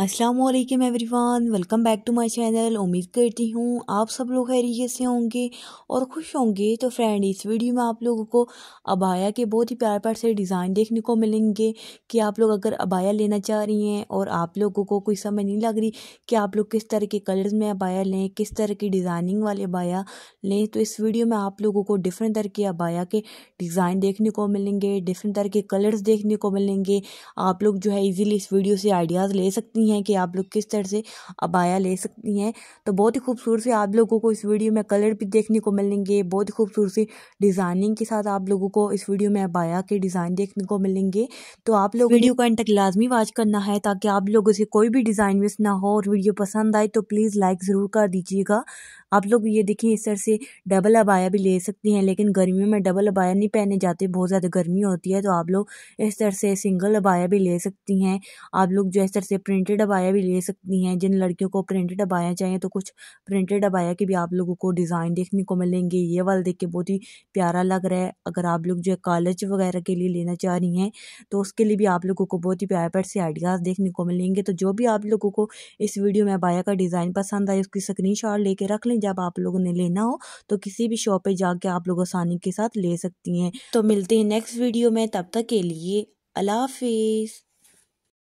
वालेकुम everyone welcome back to my channel उम्मीद करती हूँ आप सब लोग खैरियत से होंगे और खुश होंगे तो फ्रेंड इस वीडियो में आप लोगों को अबाया के बहुत ही प्यार प्यार से डिज़ाइन देखने को मिलेंगे कि आप लोग अगर अबाया लेना चाह रही हैं और आप लोगों को कोई समझ नहीं लग रही कि आप लोग किस तरह के कलर्स में अबाया लें किस तरह की डिज़ाइनिंग वाले अबाया लें तो इस वीडियो में आप लोगों को डिफरेंट तरह के अबाया के डिज़ाइन देखने को मिलेंगे डिफरेंट तरह के कलर्स देखने को मिलेंगे आप लोग जो है ईजिली इस वीडियो से आइडियाज़ ले सकती सकती हैं कि आप लोग किस तरह से अबाया ले सकती हैं तो बहुत ही खूबसूरत से आप लोगों को इस वीडियो में कलर भी देखने को मिलेंगे बहुत ही खूबसूरत सी डिज़ाइनिंग के साथ आप लोगों को इस वीडियो में अबाया के डिज़ाइन देखने को मिलेंगे तो आप लोग वीडियो को एंड तक लाजमी वॉच करना है ताकि आप लोगों से कोई भी डिज़ाइन मिस ना हो और वीडियो पसंद आए तो प्लीज़ लाइक ज़रूर कर दीजिएगा आप लोग ये देखें इस तरह से डबल अबाया भी ले सकती हैं लेकिन गर्मियों में डबल अबाया नहीं पहने जाते बहुत ज़्यादा गर्मी होती है तो आप लोग इस तरह से सिंगल अबाया भी ले सकती हैं आप लोग जो इस तरह से प्रिंटेड प्रिंटेड अबाया भी ले सकती हैं जिन लड़कियों को प्रिंटेड अबाया चाहिए तो कुछ प्रिंटेड अबाया के भी आप लोगों को डिज़ाइन देखने को मिलेंगे ये वाला देख के बहुत ही प्यारा लग रहा है अगर आप लोग जो है कॉलेज वगैरह के लिए लेना चाह रही हैं तो उसके लिए भी आप लोगों को बहुत ही प्यार प्यार से आइडियाज़ देखने को मिलेंगे तो जो भी आप लोगों को इस वीडियो में अबाया का डिज़ाइन पसंद आए उसकी स्क्रीन शॉट लेके रख लें जब आप लोगों ने लेना हो तो किसी भी शॉप पर जाके आप लोग आसानी के साथ ले सकती हैं तो मिलते हैं नेक्स्ट वीडियो में तब तक के लिए अल्लाह हाफिज़